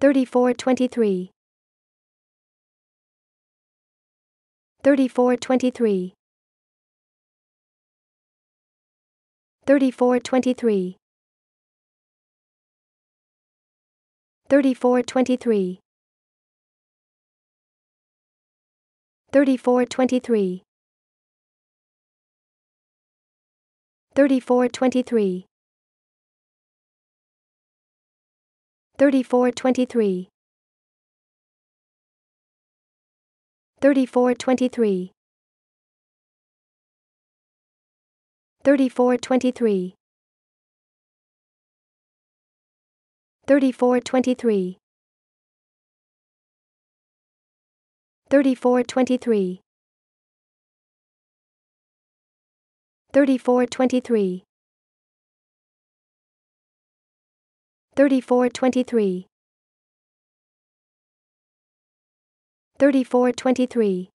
3423 3423 3423 3423 3423 3423 3423 3423 3423 3423 3423 3423 3423 3423